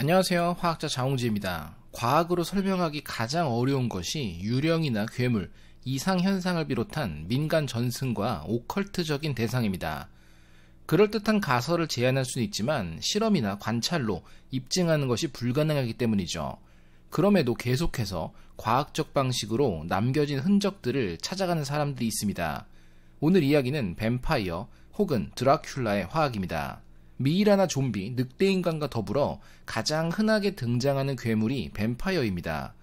안녕하세요. 화학자 장홍지입니다. 과학으로 설명하기 가장 어려운 것이 유령이나 괴물, 이상현상을 비롯한 민간 전승과 오컬트적인 대상입니다. 그럴듯한 가설을 제안할 수는 있지만 실험이나 관찰로 입증하는 것이 불가능하기 때문이죠. 그럼에도 계속해서 과학적 방식으로 남겨진 흔적들을 찾아가는 사람들이 있습니다. 오늘 이야기는 뱀파이어 혹은 드라큘라의 화학입니다. 미이라나 좀비, 늑대인간과 더불어 가장 흔하게 등장하는 괴물이 뱀파이어입니다.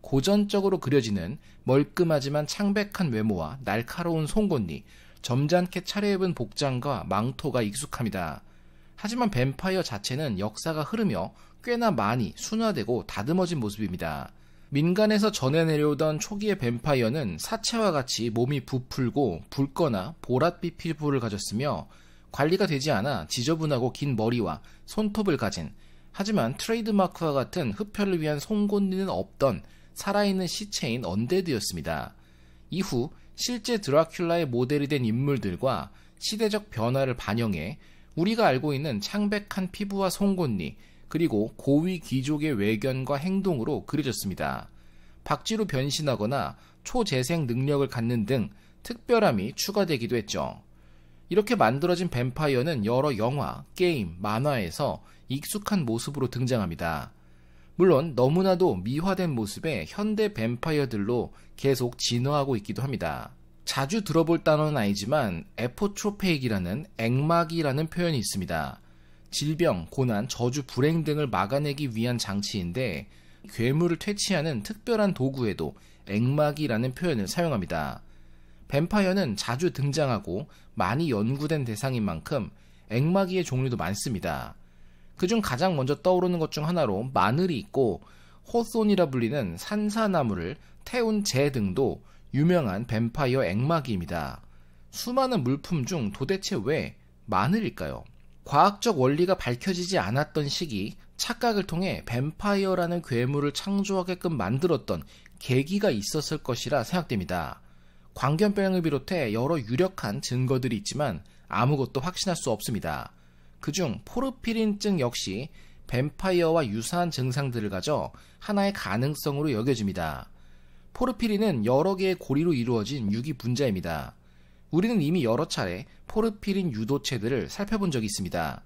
고전적으로 그려지는 멀끔하지만 창백한 외모와 날카로운 송곳니, 점잖게 차려입은 복장과 망토가 익숙합니다. 하지만 뱀파이어 자체는 역사가 흐르며 꽤나 많이 순화되고 다듬어진 모습입니다. 민간에서 전해 내려오던 초기의 뱀파이어는 사체와 같이 몸이 부풀고 붉거나 보랏빛 피부를 가졌으며 관리가 되지 않아 지저분하고 긴 머리와 손톱을 가진 하지만 트레이드마크와 같은 흡혈을 위한 송곳니는 없던 살아있는 시체인 언데드였습니다. 이후 실제 드라큘라의 모델이 된 인물들과 시대적 변화를 반영해 우리가 알고 있는 창백한 피부와 송곳니 그리고 고위 귀족의 외견과 행동으로 그려졌습니다. 박쥐로 변신하거나 초재생 능력을 갖는 등 특별함이 추가되기도 했죠. 이렇게 만들어진 뱀파이어는 여러 영화, 게임, 만화에서 익숙한 모습으로 등장합니다. 물론 너무나도 미화된 모습의 현대 뱀파이어들로 계속 진화하고 있기도 합니다. 자주 들어볼 단어는 아니지만 에포트로페이라는 기 액막이라는 표현이 있습니다. 질병, 고난, 저주, 불행 등을 막아내기 위한 장치인데 괴물을 퇴치하는 특별한 도구에도 액막이라는 표현을 사용합니다. 뱀파이어는 자주 등장하고 많이 연구된 대상인 만큼 액마기의 종류도 많습니다. 그 중 가장 먼저 떠오르는 것 중 하나로 마늘이 있고 호손이라 불리는 산사나무를 태운 재 등도 유명한 뱀파이어 액마기입니다. 수많은 물품 중 도대체 왜 마늘일까요? 과학적 원리가 밝혀지지 않았던 시기 착각을 통해 뱀파이어라는 괴물을 창조하게끔 만들었던 계기가 있었을 것이라 생각됩니다. 광견병을 비롯해 여러 유력한 증거들이 있지만 아무것도 확신할 수 없습니다. 그 중 포르피린증 역시 뱀파이어와 유사한 증상들을 가져 하나의 가능성으로 여겨집니다. 포르피린은 여러 개의 고리로 이루어진 유기 분자입니다. 우리는 이미 여러 차례 포르피린 유도체들을 살펴본 적이 있습니다.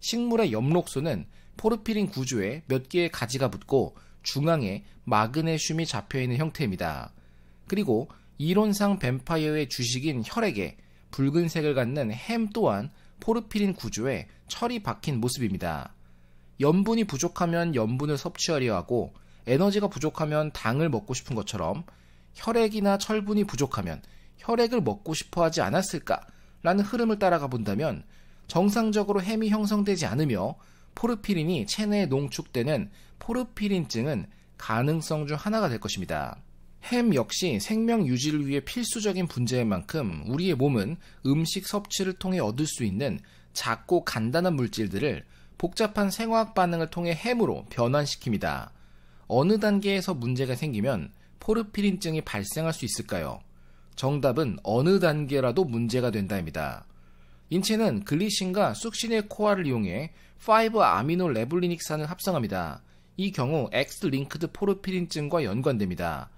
식물의 엽록소는 포르피린 구조에 몇 개의 가지가 붙고 중앙에 마그네슘이 잡혀 있는 형태입니다. 그리고 이론상 뱀파이어의 주식인 혈액에 붉은색을 갖는 햄 또한 포르피린 구조에 철이 박힌 모습입니다. 염분이 부족하면 염분을 섭취하려 하고 에너지가 부족하면 당을 먹고 싶은 것처럼 혈액이나 철분이 부족하면 혈액을 먹고 싶어 하지 않았을까라는 흐름을 따라가 본다면 정상적으로 햄이 형성되지 않으며 포르피린이 체내에 농축되는 포르피린증은 가능성 중 하나가 될 것입니다. 햄 역시 생명 유지를 위해 필수적인 분재인 만큼 우리의 몸은 음식 섭취를 통해 얻을 수 있는 작고 간단한 물질들을 복잡한 생화학 반응을 통해 햄으로 변환시킵니다. 어느 단계에서 문제가 생기면 포르피린증이 발생할 수 있을까요? 정답은 어느 단계라도 문제가 된다입니다. 인체는 글리신과 쑥신의 코아를 이용해 5 아미노 레블리닉산을 합성합니다. 이 경우 X링크드 포르피린증과 연관됩니다.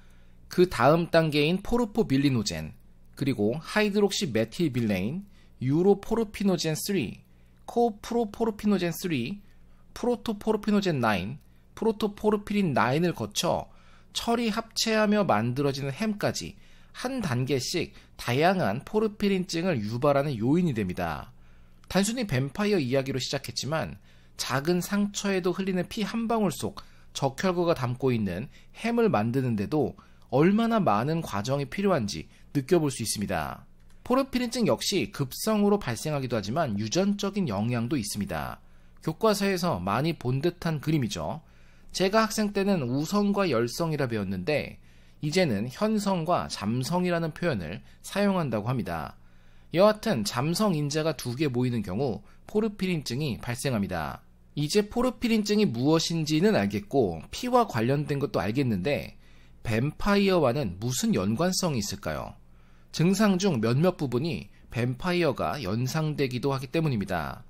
그 다음 단계인 포르포빌리노젠, 그리고 하이드록시 메틸빌레인, 유로포르피노젠 3, 코프로포르피노젠 3, 프로토포르피노젠 9, 프로토포르피린 9을 거쳐 철이 합체하며 만들어지는 햄까지 한 단계씩 다양한 포르피린증을 유발하는 요인이 됩니다. 단순히 뱀파이어 이야기로 시작했지만 작은 상처에도 흘리는 피 한 방울 속 적혈구가 담고 있는 햄을 만드는데도 얼마나 많은 과정이 필요한지 느껴볼 수 있습니다. 포르피린증 역시 급성으로 발생하기도 하지만 유전적인 영향도 있습니다. 교과서에서 많이 본 듯한 그림이죠. 제가 학생 때는 우성과 열성이라 배웠는데 이제는 현성과 잠성이라는 표현을 사용한다고 합니다. 여하튼 잠성 인자가 두 개 모이는 경우 포르피린증이 발생합니다. 이제 포르피린증이 무엇인지는 알겠고 피와 관련된 것도 알겠는데 뱀파이어와는 무슨 연관성이 있을까요? 증상 중 몇몇 부분이 뱀파이어가 연상되기도 하기 때문입니다.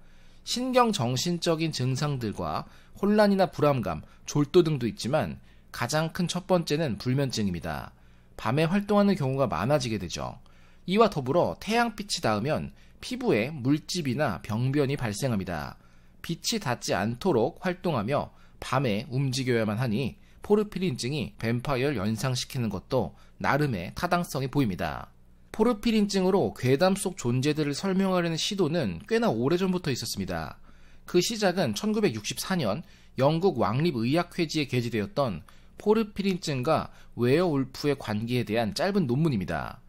신경 정신적인 증상들과 혼란이나 불안감, 졸도 등도 있지만 가장 큰 첫 번째는 불면증입니다. 밤에 활동하는 경우가 많아지게 되죠. 이와 더불어 태양빛이 닿으면 피부에 물집이나 병변이 발생합니다. 빛이 닿지 않도록 활동하며 밤에 움직여야만 하니 포르피린증이 뱀파이어를 연상시키는 것도 나름의 타당성이 보입니다. 포르피린증으로 괴담 속 존재들을 설명하려는 시도는 꽤나 오래전부터 있었습니다. 그 시작은 1964년 영국 왕립의학회지에 게재되었던 포르피린증과 웨어울프의 관계에 대한 짧은 논문입니다.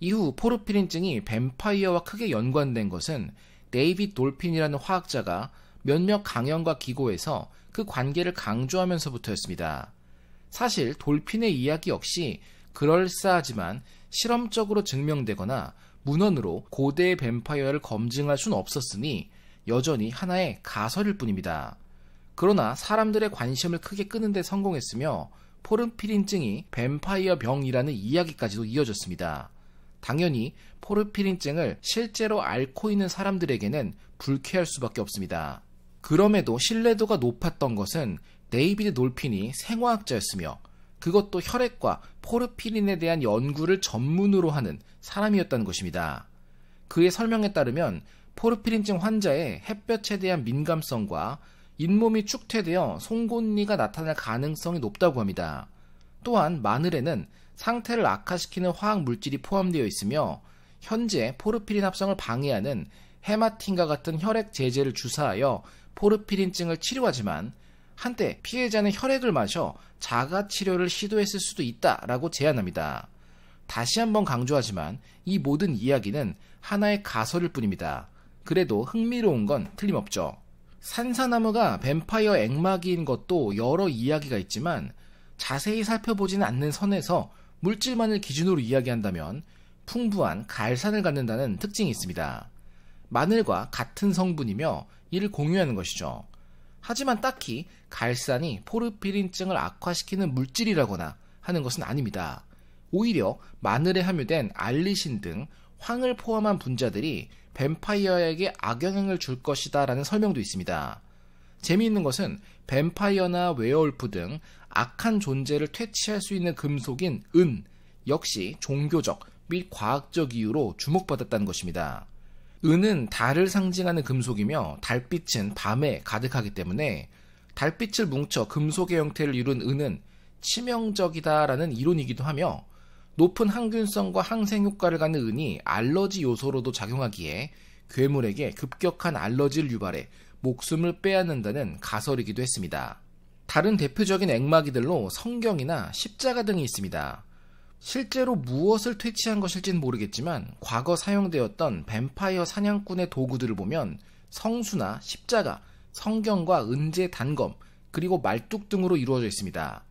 이후 포르피린증이 뱀파이어와 크게 연관된 것은 데이빗 돌핀이라는 화학자가 몇몇 강연과 기고에서 그 관계를 강조하면서부터였습니다. 사실 돌핀의 이야기 역시 그럴싸하지만 실험적으로 증명되거나 문헌으로 고대의 뱀파이어를 검증할 수는 없었으니 여전히 하나의 가설일 뿐입니다. 그러나 사람들의 관심을 크게 끄는 데 성공했으며 포르피린증이 뱀파이어 병이라는 이야기까지도 이어졌습니다. 당연히 포르피린증을 실제로 앓고 있는 사람들에게는 불쾌할 수밖에 없습니다. 그럼에도 신뢰도가 높았던 것은 데이비드 놀핀이 생화학자였으며 그것도 혈액과 포르피린에 대한 연구를 전문으로 하는 사람이었다는 것입니다. 그의 설명에 따르면 포르피린증 환자의 햇볕에 대한 민감성과 잇몸이 축퇴되어 송곳니가 나타날 가능성이 높다고 합니다. 또한 마늘에는 상태를 악화시키는 화학 물질이 포함되어 있으며 현재 포르피린 합성을 방해하는 헤마틴과 같은 혈액 제제를 주사하여 포르피린증을 치료하지만 한때 피해자는 혈액을 마셔 자가 치료를 시도했을 수도 있다라고 제안합니다. 다시 한번 강조하지만 이 모든 이야기는 하나의 가설일 뿐입니다. 그래도 흥미로운 건 틀림없죠. 산사나무가 뱀파이어 액막이인 것도 여러 이야기가 있지만 자세히 살펴보지는 않는 선에서 물질만을 기준으로 이야기한다면 풍부한 갈산을 갖는다는 특징이 있습니다. 마늘과 같은 성분이며 이를 공유하는 것이죠. 하지만 딱히 갈산이 포르피린증을 악화시키는 물질이라거나 하는 것은 아닙니다. 오히려 마늘에 함유된 알리신 등 황을 포함한 분자들이 뱀파이어에게 악영향을 줄 것이다 라는 설명도 있습니다. 재미있는 것은 뱀파이어나 웨어울프 등 악한 존재를 퇴치할 수 있는 금속인 은 역시 종교적 및 과학적 이유로 주목받았다는 것입니다. 은은 달을 상징하는 금속이며 달빛은 밤에 가득하기 때문에 달빛을 뭉쳐 금속의 형태를 이룬 은은 치명적이다라는 이론이기도 하며 높은 항균성과 항생 효과를 갖는 은이 알러지 요소로도 작용하기에 괴물에게 급격한 알러지를 유발해 목숨을 빼앗는다는 가설이기도 했습니다. 다른 대표적인 액마기들로 성경이나 십자가 등이 있습니다. 실제로 무엇을 퇴치한 것일진 모르겠지만 과거 사용되었던 뱀파이어 사냥꾼의 도구들을 보면 성수나 십자가, 성경과 은제 단검, 그리고 말뚝 등으로 이루어져 있습니다.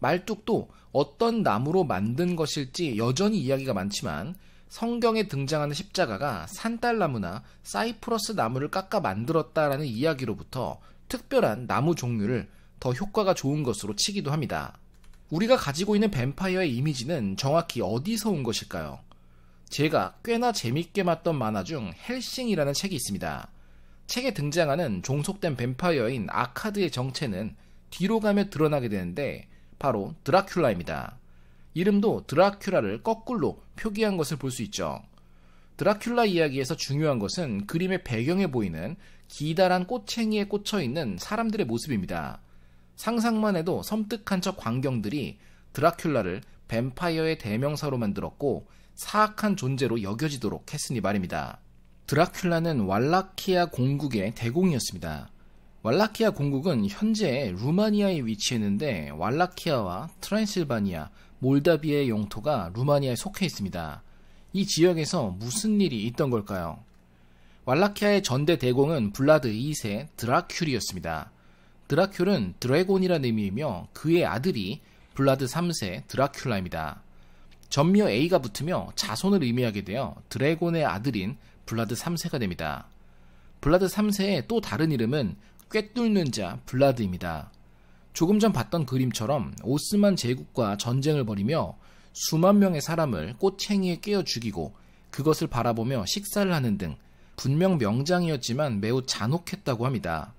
말뚝도 어떤 나무로 만든 것일지 여전히 이야기가 많지만 성경에 등장하는 십자가가 산딸나무나 사이프러스 나무를 깎아 만들었다라는 이야기로부터 특별한 나무 종류를 더 효과가 좋은 것으로 치기도 합니다. 우리가 가지고 있는 뱀파이어의 이미지는 정확히 어디서 온 것일까요? 제가 꽤나 재밌게 봤던 만화 중 헬싱이라는 책이 있습니다. 책에 등장하는 종속된 뱀파이어인 아카드의 정체는 뒤로 가며 드러나게 되는데 바로 드라큘라입니다. 이름도 드라큘라를 거꾸로 표기한 것을 볼 수 있죠. 드라큘라 이야기에서 중요한 것은 그림의 배경에 보이는 기다란 꽃챙이에 꽂혀 있는 사람들의 모습입니다. 상상만 해도 섬뜩한 저 광경들이 드라큘라를 뱀파이어의 대명사로 만들었고 사악한 존재로 여겨지도록 했으니 말입니다. 드라큘라는 왈라키아 공국의 대공이었습니다. 왈라키아 공국은 현재 루마니아에 위치했는데 왈라키아와 트랜실바니아몰다비의 영토가 루마니아에 속해 있습니다. 이 지역에서 무슨 일이 있던 걸까요? 왈라키아의 전대 대공은 블라드 2세 드라큘이었습니다. 드라큘은 드래곤이라는 의미이며 그의 아들이 블라드 3세 드라큘라입니다. 전묘 A가 붙으며 자손을 의미하게 되어 드래곤의 아들인 블라드 3세가 됩니다. 블라드 3세의 또 다른 이름은 꿰뚫는 자 블라드입니다. 조금 전 봤던 그림처럼 오스만 제국과 전쟁을 벌이며 수만 명의 사람을 꽃챙이에 깨어 죽이고 그것을 바라보며 식사를 하는 등 분명 명장이었지만 매우 잔혹했다고 합니다.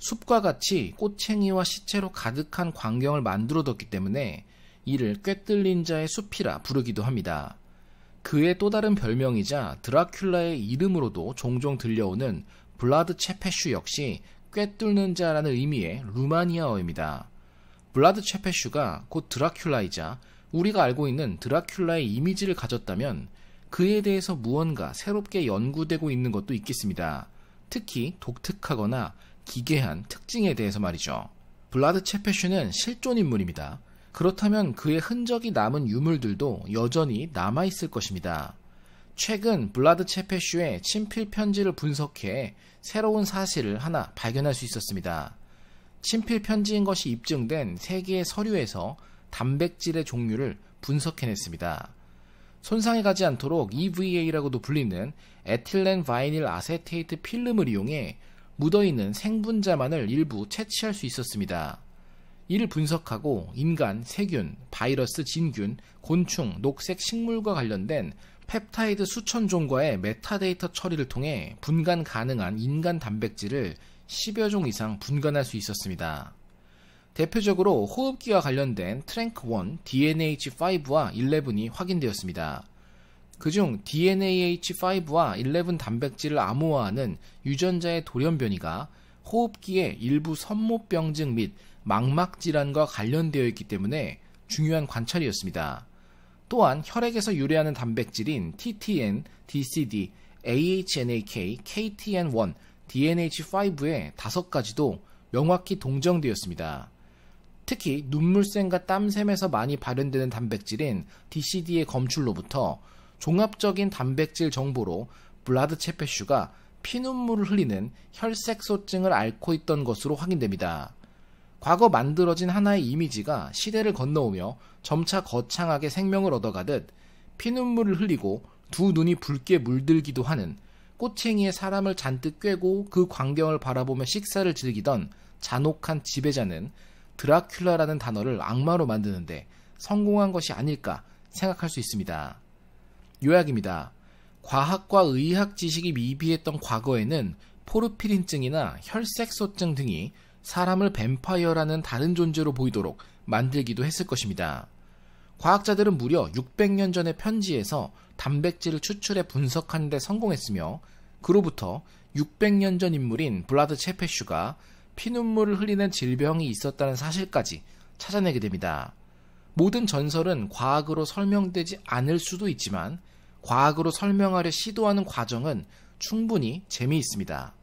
숲과 같이 꽃챙이와 시체로 가득한 광경을 만들어뒀기 때문에 이를 꿰뚫린 자의 숲이라 부르기도 합니다. 그의 또 다른 별명이자 드라큘라의 이름으로도 종종 들려오는 블라드 체페슈 역시 꿰뚫는 자라는 의미의 루마니아어입니다. 블라드 체페슈가 곧 드라큘라이자 우리가 알고 있는 드라큘라의 이미지를 가졌다면 그에 대해서 무언가 새롭게 연구되고 있는 것도 있겠습니다. 특히 독특하거나 기괴한 특징에 대해서 말이죠. 블라드 체페슈는 실존 인물입니다. 그렇다면 그의 흔적이 남은 유물들도 여전히 남아있을 것입니다. 최근 블라드 체페슈의 친필 편지를 분석해 새로운 사실을 하나 발견할 수 있었습니다. 친필 편지인 것이 입증된 세개의 서류에서 단백질의 종류를 분석해냈습니다. 손상이 가지 않도록 EVA라고도 불리는 에틸렌 바이닐 아세테이트 필름을 이용해 묻어있는 생분자만을 일부 채취할 수 있었습니다. 이를 분석하고 인간, 세균, 바이러스, 진균, 곤충, 녹색 식물과 관련된 펩타이드 수천 종과의 메타데이터 처리를 통해 분간 가능한 인간 단백질을 10여 종 이상 분간할 수 있었습니다. 대표적으로 호흡기와 관련된 트랭크1, DNH5와 11이 확인되었습니다. 그중 DNAH5와 11 단백질을 암호화하는 유전자의 돌연변이가 호흡기의 일부 선모병증 및 망막 질환과 관련되어 있기 때문에 중요한 관찰이었습니다. 또한 혈액에서 유래하는 단백질인 TTN, DCD, AHNAK, KTN1, DNH5의 다섯 가지도 명확히 동정되었습니다. 특히 눈물샘과 땀샘에서 많이 발현되는 단백질인 DCD의 검출로부터 종합적인 단백질 정보로 블라드 체페슈가 피눈물을 흘리는 혈색소증을 앓고 있던 것으로 확인됩니다. 과거 만들어진 하나의 이미지가 시대를 건너오며 점차 거창하게 생명을 얻어가듯 피눈물을 흘리고 두 눈이 붉게 물들기도 하는 꼬챙이의 사람을 잔뜩 꿰고 그 광경을 바라보며 식사를 즐기던 잔혹한 지배자는 드라큘라라는 단어를 악마로 만드는데 성공한 것이 아닐까 생각할 수 있습니다. 요약입니다. 과학과 의학 지식이 미비했던 과거에는 포르피린증이나 혈색소증 등이 사람을 뱀파이어라는 다른 존재로 보이도록 만들기도 했을 것입니다. 과학자들은 무려 600년 전의 편지에서 단백질을 추출해 분석하는 데 성공했으며 그로부터 600년 전 인물인 블라드 체페슈가 피눈물을 흘리는 질병이 있었다는 사실까지 찾아내게 됩니다. 모든 전설은 과학으로 설명되지 않을 수도 있지만 과학으로 설명하려 시도하는 과정은 충분히 재미있습니다.